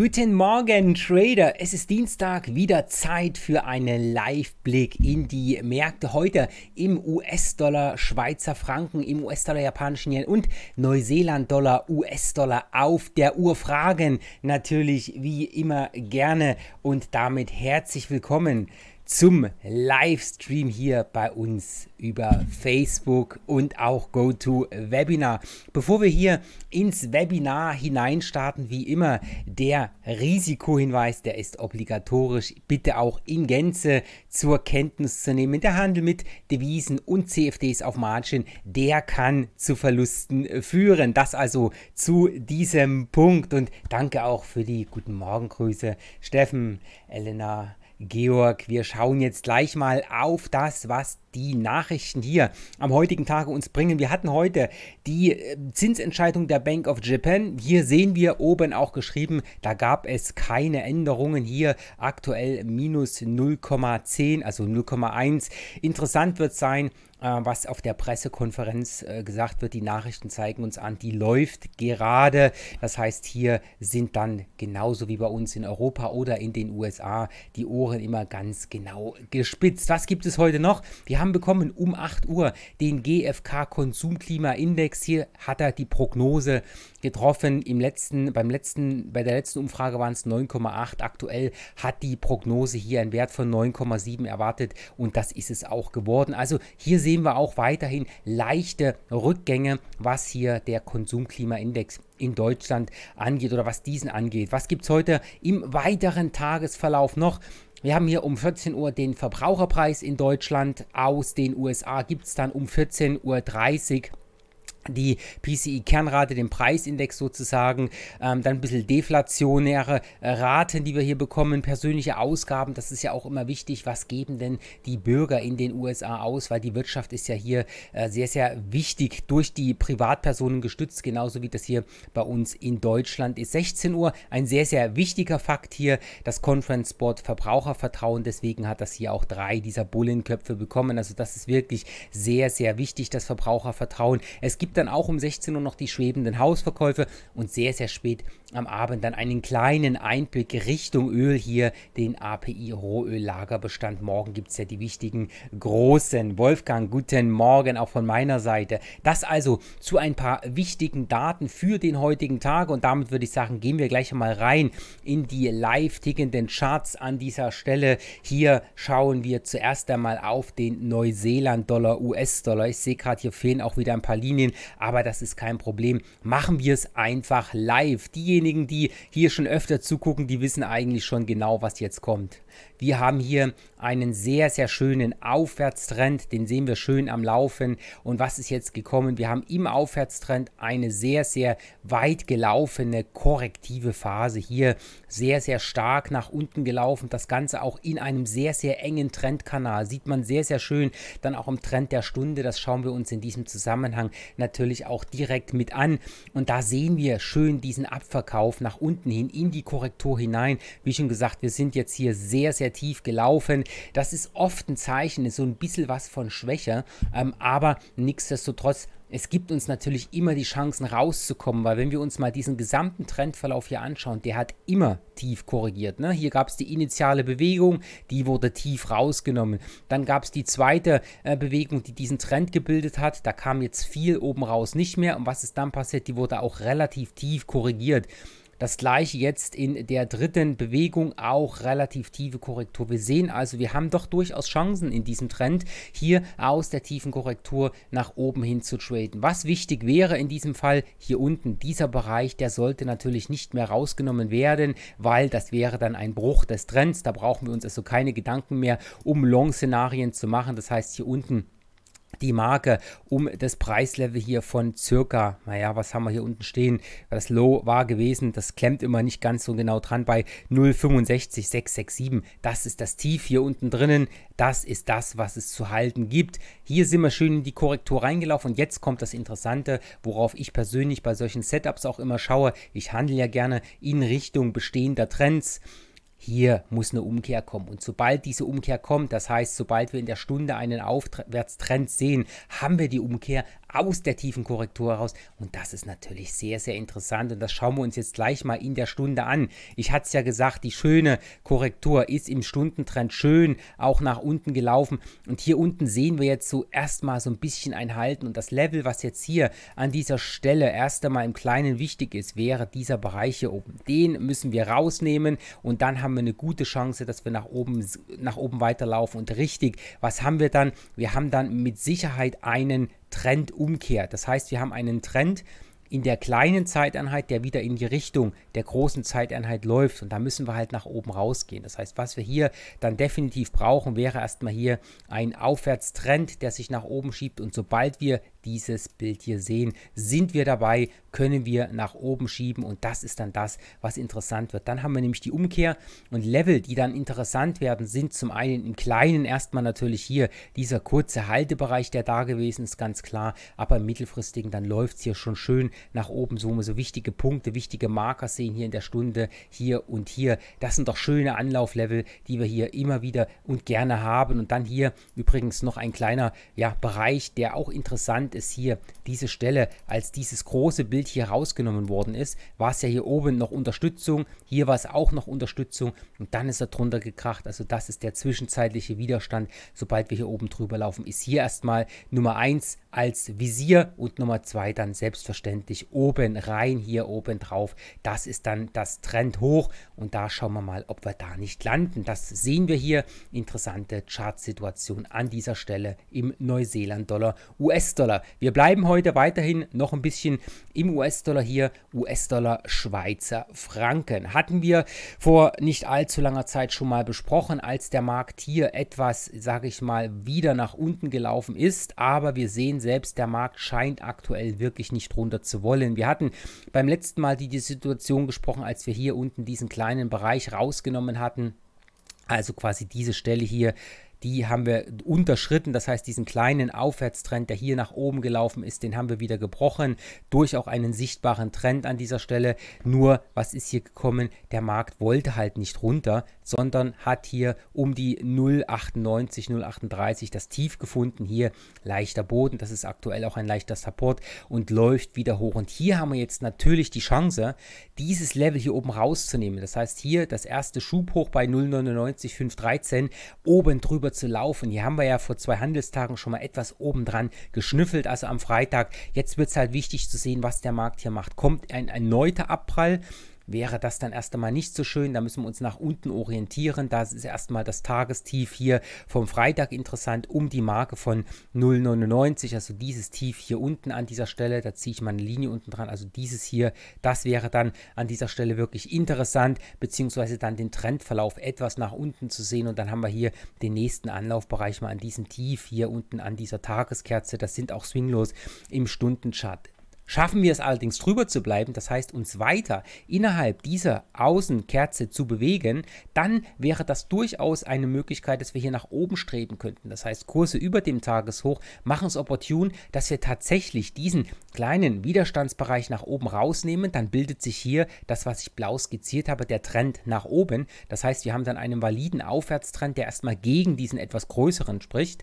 Guten Morgen, Trader. Es ist Dienstag, wieder Zeit für einen Live-Blick in die Märkte. Heute im US-Dollar, Schweizer Franken, im US-Dollar, japanischen Yen und Neuseeland-Dollar, US-Dollar auf der Uhr. Fragen natürlich wie immer gerne und damit herzlich willkommen zum Livestream hier bei uns über Facebook und auch GoToWebinar. Bevor wir hier ins Webinar hineinstarten, wie immer, der Risikohinweis, der ist obligatorisch, bitte auch in Gänze zur Kenntnis zu nehmen. Der Handel mit Devisen und CFDs auf Margin, der kann zu Verlusten führen. Das also zu diesem Punkt und danke auch für die guten Morgengrüße, Steffen, Elena. Georg. Wir schauen jetzt gleich mal auf das, was die Nachrichten hier am heutigen Tage uns bringen. Wir hatten heute die äh, Zinsentscheidung der Bank of Japan. Hier sehen wir oben auch geschrieben, da gab es keine Änderungen. Hier aktuell minus 0,10, also 0,1. Interessant wird sein, äh, was auf der Pressekonferenz äh, gesagt wird. Die Nachrichten zeigen uns an, die läuft gerade. Das heißt, hier sind dann genauso wie bei uns in Europa oder in den USA die Ohren immer ganz genau gespitzt. Was gibt es heute noch? Wir haben bekommen um 8 Uhr den GfK Konsumklimaindex. Hier hat er die Prognose getroffen. Im letzten, beim letzten, bei der letzten Umfrage waren es 9,8. Aktuell hat die Prognose hier einen Wert von 9,7 erwartet und das ist es auch geworden. Also hier sehen wir auch weiterhin leichte Rückgänge, was hier der Konsumklimaindex in Deutschland angeht oder was diesen angeht. Was gibt es heute im weiteren Tagesverlauf noch? Wir haben hier um 14 Uhr den Verbraucherpreis in Deutschland. Aus den USA gibt es dann um 14.30 Uhr die PCI-Kernrate, den Preisindex sozusagen, ähm, dann ein bisschen deflationäre äh, Raten, die wir hier bekommen, persönliche Ausgaben, das ist ja auch immer wichtig, was geben denn die Bürger in den USA aus, weil die Wirtschaft ist ja hier äh, sehr, sehr wichtig durch die Privatpersonen gestützt, genauso wie das hier bei uns in Deutschland ist. 16 Uhr, ein sehr, sehr wichtiger Fakt hier, das Conference Board Verbrauchervertrauen, deswegen hat das hier auch drei dieser Bullenköpfe bekommen, also das ist wirklich sehr, sehr wichtig, das Verbrauchervertrauen. Es gibt dann auch um 16 Uhr noch die schwebenden Hausverkäufe und sehr, sehr spät am Abend dann einen kleinen Einblick Richtung Öl hier, den API Rohöllagerbestand. Morgen gibt es ja die wichtigen großen. Wolfgang, guten Morgen auch von meiner Seite. Das also zu ein paar wichtigen Daten für den heutigen Tag und damit würde ich sagen, gehen wir gleich mal rein in die live tickenden Charts an dieser Stelle. Hier schauen wir zuerst einmal auf den Neuseeland-Dollar, US-Dollar. Ich sehe gerade, hier fehlen auch wieder ein paar Linien aber das ist kein Problem. Machen wir es einfach live. Diejenigen, die hier schon öfter zugucken, die wissen eigentlich schon genau, was jetzt kommt. Wir haben hier einen sehr, sehr schönen Aufwärtstrend, den sehen wir schön am Laufen. Und was ist jetzt gekommen? Wir haben im Aufwärtstrend eine sehr, sehr weit gelaufene korrektive Phase hier, sehr, sehr stark nach unten gelaufen. Das Ganze auch in einem sehr, sehr engen Trendkanal. Sieht man sehr, sehr schön dann auch im Trend der Stunde. Das schauen wir uns in diesem Zusammenhang natürlich auch direkt mit an. Und da sehen wir schön diesen Abverkauf nach unten hin in die Korrektur hinein. Wie schon gesagt, wir sind jetzt hier sehr, sehr, sehr tief gelaufen. Das ist oft ein Zeichen, so ein bisschen was von Schwäche, ähm, aber nichtsdestotrotz es gibt uns natürlich immer die Chancen rauszukommen, weil wenn wir uns mal diesen gesamten Trendverlauf hier anschauen, der hat immer tief korrigiert. Ne? Hier gab es die initiale Bewegung, die wurde tief rausgenommen. Dann gab es die zweite äh, Bewegung, die diesen Trend gebildet hat. Da kam jetzt viel oben raus nicht mehr. Und was ist dann passiert? Die wurde auch relativ tief korrigiert. Das gleiche jetzt in der dritten Bewegung auch relativ tiefe Korrektur. Wir sehen also, wir haben doch durchaus Chancen in diesem Trend, hier aus der tiefen Korrektur nach oben hin zu traden. Was wichtig wäre in diesem Fall, hier unten dieser Bereich, der sollte natürlich nicht mehr rausgenommen werden, weil das wäre dann ein Bruch des Trends. Da brauchen wir uns also keine Gedanken mehr um Long-Szenarien zu machen. Das heißt, hier unten die Marke um das Preislevel hier von circa, naja, was haben wir hier unten stehen? Das Low war gewesen, das klemmt immer nicht ganz so genau dran bei 0,65667. Das ist das Tief hier unten drinnen. Das ist das, was es zu halten gibt. Hier sind wir schön in die Korrektur reingelaufen und jetzt kommt das Interessante, worauf ich persönlich bei solchen Setups auch immer schaue. Ich handle ja gerne in Richtung bestehender Trends hier muss eine Umkehr kommen. Und sobald diese Umkehr kommt, das heißt, sobald wir in der Stunde einen Aufwärtstrend sehen, haben wir die Umkehr aus der tiefen Korrektur heraus. Und das ist natürlich sehr, sehr interessant und das schauen wir uns jetzt gleich mal in der Stunde an. Ich hatte es ja gesagt, die schöne Korrektur ist im Stundentrend schön auch nach unten gelaufen. Und hier unten sehen wir jetzt zuerst so mal so ein bisschen ein Halten. und das Level, was jetzt hier an dieser Stelle erst einmal im Kleinen wichtig ist, wäre dieser Bereich hier oben. Den müssen wir rausnehmen und dann haben wir eine gute Chance, dass wir nach oben, nach oben weiterlaufen. Und richtig, was haben wir dann? Wir haben dann mit Sicherheit einen Trend umkehrt. Das heißt, wir haben einen Trend in der kleinen Zeiteinheit, der wieder in die Richtung der großen Zeiteinheit läuft. Und da müssen wir halt nach oben rausgehen. Das heißt, was wir hier dann definitiv brauchen, wäre erstmal hier ein Aufwärtstrend, der sich nach oben schiebt. Und sobald wir dieses Bild hier sehen, sind wir dabei, können wir nach oben schieben und das ist dann das, was interessant wird. Dann haben wir nämlich die Umkehr und Level, die dann interessant werden, sind zum einen im Kleinen erstmal natürlich hier dieser kurze Haltebereich, der da gewesen ist, ganz klar, aber im mittelfristigen, dann läuft es hier schon schön nach oben, so, so wichtige Punkte, wichtige Marker sehen hier in der Stunde, hier und hier. Das sind doch schöne Anlauflevel, die wir hier immer wieder und gerne haben und dann hier übrigens noch ein kleiner ja, Bereich, der auch interessant ist hier, diese Stelle als dieses große Bild hier rausgenommen worden ist, war es ja hier oben noch Unterstützung, hier war es auch noch Unterstützung und dann ist er drunter gekracht. Also das ist der zwischenzeitliche Widerstand. Sobald wir hier oben drüber laufen, ist hier erstmal Nummer 1 als Visier und Nummer zwei dann selbstverständlich oben rein, hier oben drauf. Das ist dann das Trend hoch und da schauen wir mal, ob wir da nicht landen. Das sehen wir hier. Interessante Chartsituation an dieser Stelle im Neuseeland-Dollar, US-Dollar. Wir bleiben heute weiterhin noch ein bisschen im US-Dollar hier, US-Dollar, Schweizer Franken. Hatten wir vor nicht allzu langer Zeit schon mal besprochen, als der Markt hier etwas, sage ich mal, wieder nach unten gelaufen ist. Aber wir sehen selbst der Markt scheint aktuell wirklich nicht runter zu wollen. Wir hatten beim letzten Mal die, Situation gesprochen, als wir hier unten diesen kleinen Bereich rausgenommen hatten. Also quasi diese Stelle hier, die haben wir unterschritten. Das heißt, diesen kleinen Aufwärtstrend, der hier nach oben gelaufen ist, den haben wir wieder gebrochen durch auch einen sichtbaren Trend an dieser Stelle. Nur, was ist hier gekommen? Der Markt wollte halt nicht runter sondern hat hier um die 0,98, 0,38 das Tief gefunden. Hier leichter Boden, das ist aktuell auch ein leichter Support und läuft wieder hoch. Und hier haben wir jetzt natürlich die Chance, dieses Level hier oben rauszunehmen. Das heißt, hier das erste Schubhoch bei 0,99, 5,13 oben drüber zu laufen. Hier haben wir ja vor zwei Handelstagen schon mal etwas oben dran geschnüffelt, also am Freitag. Jetzt wird es halt wichtig zu sehen, was der Markt hier macht. Kommt ein erneuter Abprall? wäre das dann erst einmal nicht so schön. Da müssen wir uns nach unten orientieren. Da ist erstmal das Tagestief hier vom Freitag interessant um die Marke von 0,99. Also dieses Tief hier unten an dieser Stelle. Da ziehe ich meine Linie unten dran. Also dieses hier, das wäre dann an dieser Stelle wirklich interessant, beziehungsweise dann den Trendverlauf etwas nach unten zu sehen. Und dann haben wir hier den nächsten Anlaufbereich mal an diesem Tief hier unten an dieser Tageskerze. Das sind auch swinglos im Stundenchart. Schaffen wir es allerdings drüber zu bleiben, das heißt uns weiter innerhalb dieser Außenkerze zu bewegen, dann wäre das durchaus eine Möglichkeit, dass wir hier nach oben streben könnten. Das heißt, Kurse über dem Tageshoch machen es opportun, dass wir tatsächlich diesen kleinen Widerstandsbereich nach oben rausnehmen, dann bildet sich hier das, was ich blau skizziert habe, der Trend nach oben. Das heißt, wir haben dann einen validen Aufwärtstrend, der erstmal gegen diesen etwas größeren spricht.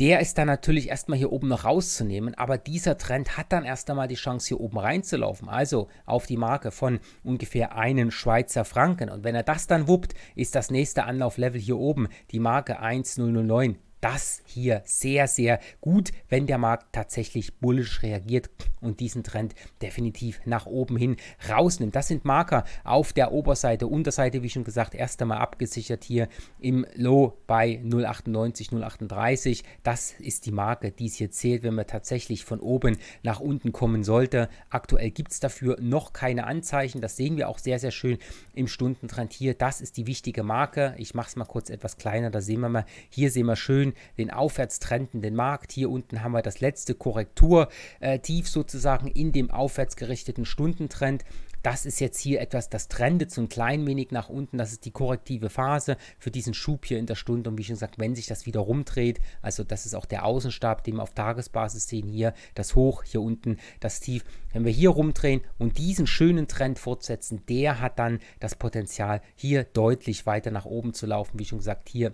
Der ist dann natürlich erstmal hier oben noch rauszunehmen, aber dieser Trend hat dann erst einmal die Chance, hier oben reinzulaufen, also auf die Marke von ungefähr einen Schweizer Franken. Und wenn er das dann wuppt, ist das nächste Anlauflevel hier oben die Marke 1009. Das hier sehr, sehr gut, wenn der Markt tatsächlich bullisch reagiert und diesen Trend definitiv nach oben hin rausnimmt. Das sind Marker auf der Oberseite, Unterseite, wie schon gesagt, erst einmal abgesichert hier im Low bei 0,98, 0,38. Das ist die Marke, die es hier zählt, wenn man tatsächlich von oben nach unten kommen sollte. Aktuell gibt es dafür noch keine Anzeichen. Das sehen wir auch sehr, sehr schön im Stundentrend hier. Das ist die wichtige Marke. Ich mache es mal kurz etwas kleiner. Da sehen wir mal, hier sehen wir schön den aufwärtstrendenden Markt. Hier unten haben wir das letzte Korrekturtief äh, sozusagen sozusagen in dem aufwärtsgerichteten Stundentrend. Das ist jetzt hier etwas, das trendet so ein klein wenig nach unten. Das ist die korrektive Phase für diesen Schub hier in der Stunde. Und wie schon gesagt, wenn sich das wieder rumdreht, also das ist auch der Außenstab, den wir auf Tagesbasis sehen hier, das Hoch, hier unten das Tief. Wenn wir hier rumdrehen und diesen schönen Trend fortsetzen, der hat dann das Potenzial, hier deutlich weiter nach oben zu laufen. Wie schon gesagt, hier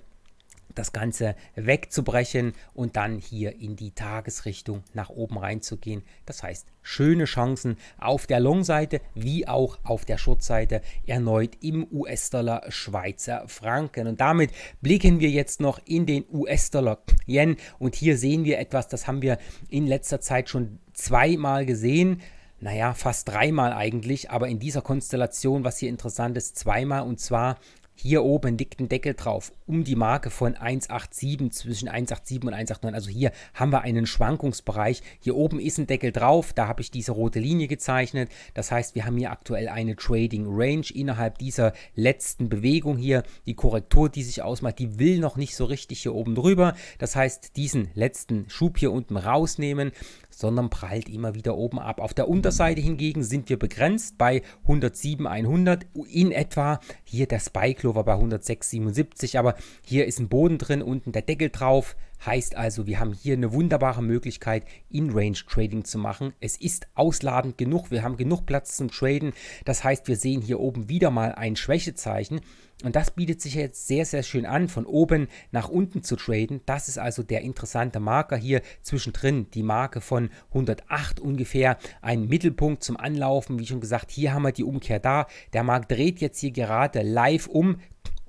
das Ganze wegzubrechen und dann hier in die Tagesrichtung nach oben reinzugehen. Das heißt, schöne Chancen auf der Long-Seite wie auch auf der Short-Seite erneut im US-Dollar Schweizer Franken. Und damit blicken wir jetzt noch in den US-Dollar Yen und hier sehen wir etwas, das haben wir in letzter Zeit schon zweimal gesehen naja, fast dreimal eigentlich, aber in dieser Konstellation, was hier interessant ist, zweimal und zwar hier oben liegt ein Deckel drauf, um die Marke von 187 zwischen 187 und 189. Also hier haben wir einen Schwankungsbereich. Hier oben ist ein Deckel drauf, da habe ich diese rote Linie gezeichnet. Das heißt, wir haben hier aktuell eine Trading Range innerhalb dieser letzten Bewegung hier. Die Korrektur, die sich ausmacht, die will noch nicht so richtig hier oben drüber. Das heißt, diesen letzten Schub hier unten rausnehmen, sondern prallt immer wieder oben ab. Auf der Unterseite hingegen sind wir begrenzt bei 107.100 in etwa. Hier der Spike Lover bei 106.77, aber hier ist ein Boden drin, unten der Deckel drauf. Heißt also, wir haben hier eine wunderbare Möglichkeit, In-Range-Trading zu machen. Es ist ausladend genug, wir haben genug Platz zum Traden. Das heißt, wir sehen hier oben wieder mal ein Schwächezeichen. Und das bietet sich jetzt sehr, sehr schön an, von oben nach unten zu traden. Das ist also der interessante Marker hier zwischendrin, die Marke von 108 ungefähr, ein Mittelpunkt zum Anlaufen. Wie schon gesagt, hier haben wir die Umkehr da. Der Markt dreht jetzt hier gerade live um,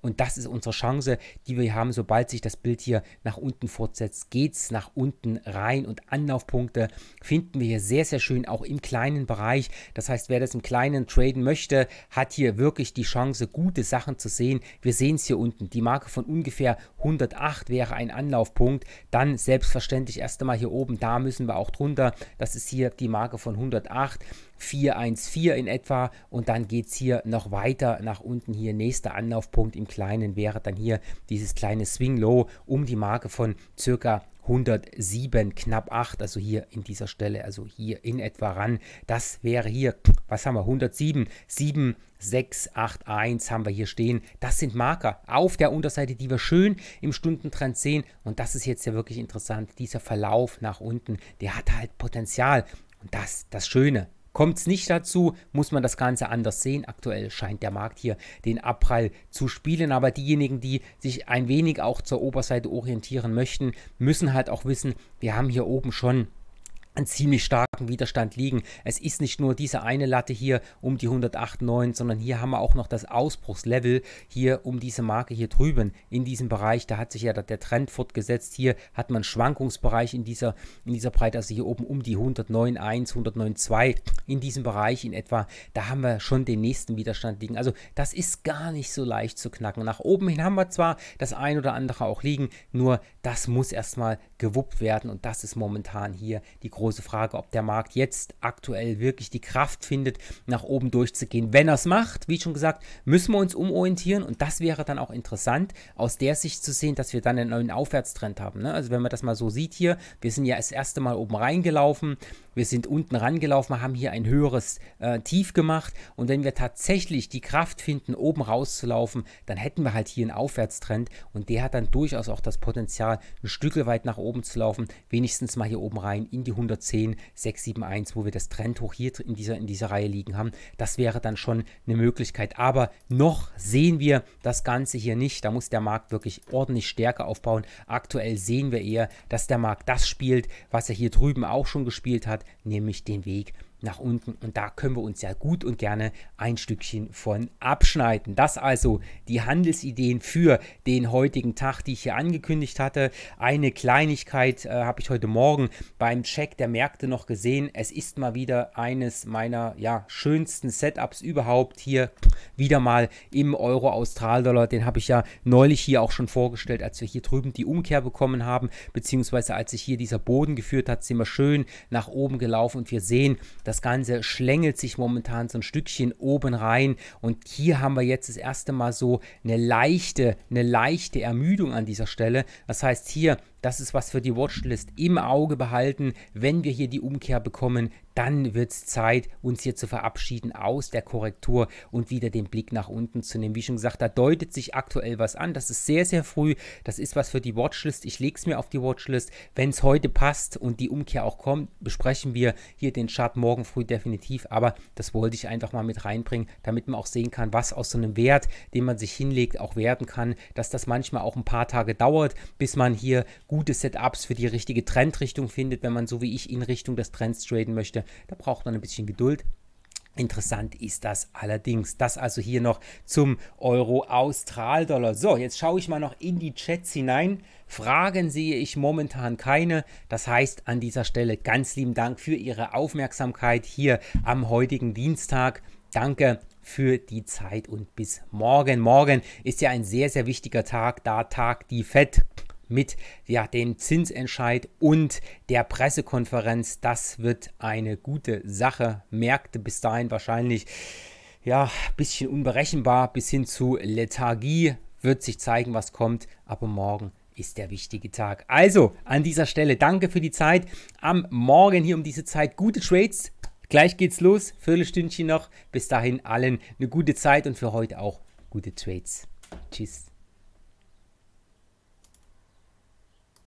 und das ist unsere Chance, die wir haben, sobald sich das Bild hier nach unten fortsetzt, geht es nach unten rein und Anlaufpunkte finden wir hier sehr, sehr schön, auch im kleinen Bereich. Das heißt, wer das im kleinen traden möchte, hat hier wirklich die Chance, gute Sachen zu sehen. Wir sehen es hier unten. Die Marke von ungefähr 108 wäre ein Anlaufpunkt. Dann selbstverständlich erst einmal hier oben, da müssen wir auch drunter. Das ist hier die Marke von 108. 414 in etwa und dann geht es hier noch weiter nach unten hier. Nächster Anlaufpunkt im Kleinen wäre dann hier dieses kleine Swing Low um die Marke von circa 107, knapp 8, also hier in dieser Stelle, also hier in etwa ran. Das wäre hier, was haben wir, 107, 7, 6, 8, 1 haben wir hier stehen. Das sind Marker auf der Unterseite, die wir schön im Stundentrend sehen. Und das ist jetzt ja wirklich interessant. Dieser Verlauf nach unten, der hat halt Potenzial. Und das, das Schöne Kommt es nicht dazu, muss man das Ganze anders sehen. Aktuell scheint der Markt hier den Abprall zu spielen, aber diejenigen, die sich ein wenig auch zur Oberseite orientieren möchten, müssen halt auch wissen, wir haben hier oben schon ein ziemlich starken starken Widerstand liegen. Es ist nicht nur diese eine Latte hier um die 108,9, sondern hier haben wir auch noch das Ausbruchslevel hier um diese Marke hier drüben in diesem Bereich. Da hat sich ja der Trend fortgesetzt. Hier hat man Schwankungsbereich in dieser, in dieser Breite, also hier oben um die 109,1, 109,2 in diesem Bereich in etwa. Da haben wir schon den nächsten Widerstand liegen. Also das ist gar nicht so leicht zu knacken. Nach oben hin haben wir zwar das ein oder andere auch liegen, nur das muss erstmal gewuppt werden und das ist momentan hier die große Frage, ob der Markt jetzt aktuell wirklich die Kraft findet, nach oben durchzugehen. Wenn er es macht, wie schon gesagt, müssen wir uns umorientieren und das wäre dann auch interessant, aus der Sicht zu sehen, dass wir dann einen neuen Aufwärtstrend haben. Ne? Also wenn man das mal so sieht hier, wir sind ja das erste Mal oben reingelaufen, wir sind unten rangelaufen, wir haben hier ein höheres äh, Tief gemacht und wenn wir tatsächlich die Kraft finden, oben rauszulaufen, dann hätten wir halt hier einen Aufwärtstrend und der hat dann durchaus auch das Potenzial, ein Stück weit nach oben zu laufen, wenigstens mal hier oben rein in die 110, 6 671, wo wir das Trendhoch hier in dieser, in dieser Reihe liegen haben, das wäre dann schon eine Möglichkeit. Aber noch sehen wir das Ganze hier nicht. Da muss der Markt wirklich ordentlich Stärke aufbauen. Aktuell sehen wir eher, dass der Markt das spielt, was er hier drüben auch schon gespielt hat, nämlich den Weg nach unten und da können wir uns ja gut und gerne ein Stückchen von abschneiden. Das also die Handelsideen für den heutigen Tag, die ich hier angekündigt hatte. Eine Kleinigkeit äh, habe ich heute Morgen beim Check der Märkte noch gesehen. Es ist mal wieder eines meiner ja, schönsten Setups überhaupt hier wieder mal im Euro austral dollar Den habe ich ja neulich hier auch schon vorgestellt, als wir hier drüben die Umkehr bekommen haben, beziehungsweise als sich hier dieser Boden geführt hat, sind wir schön nach oben gelaufen und wir sehen, das Ganze schlängelt sich momentan so ein Stückchen oben rein und hier haben wir jetzt das erste Mal so eine leichte, eine leichte Ermüdung an dieser Stelle. Das heißt hier, das ist was für die Watchlist im Auge behalten, wenn wir hier die Umkehr bekommen, dann wird es Zeit, uns hier zu verabschieden aus der Korrektur und wieder den Blick nach unten zu nehmen. Wie schon gesagt, da deutet sich aktuell was an. Das ist sehr, sehr früh. Das ist was für die Watchlist. Ich lege es mir auf die Watchlist. Wenn es heute passt und die Umkehr auch kommt, besprechen wir hier den Chart morgen früh definitiv. Aber das wollte ich einfach mal mit reinbringen, damit man auch sehen kann, was aus so einem Wert, den man sich hinlegt, auch werden kann. Dass das manchmal auch ein paar Tage dauert, bis man hier gute Setups für die richtige Trendrichtung findet, wenn man so wie ich in Richtung des Trends traden möchte. Da braucht man ein bisschen Geduld. Interessant ist das allerdings. Das also hier noch zum Euro-Austral-Dollar. So, jetzt schaue ich mal noch in die Chats hinein. Fragen sehe ich momentan keine. Das heißt an dieser Stelle ganz lieben Dank für Ihre Aufmerksamkeit hier am heutigen Dienstag. Danke für die Zeit und bis morgen. Morgen ist ja ein sehr, sehr wichtiger Tag. Da tagt die FED mit ja, dem Zinsentscheid und der Pressekonferenz. Das wird eine gute Sache. Märkte bis dahin wahrscheinlich ja, ein bisschen unberechenbar bis hin zu Lethargie. Wird sich zeigen, was kommt, aber morgen ist der wichtige Tag. Also, an dieser Stelle danke für die Zeit. Am Morgen hier um diese Zeit gute Trades. Gleich geht's los, Viertelstündchen noch. Bis dahin allen eine gute Zeit und für heute auch gute Trades. Tschüss.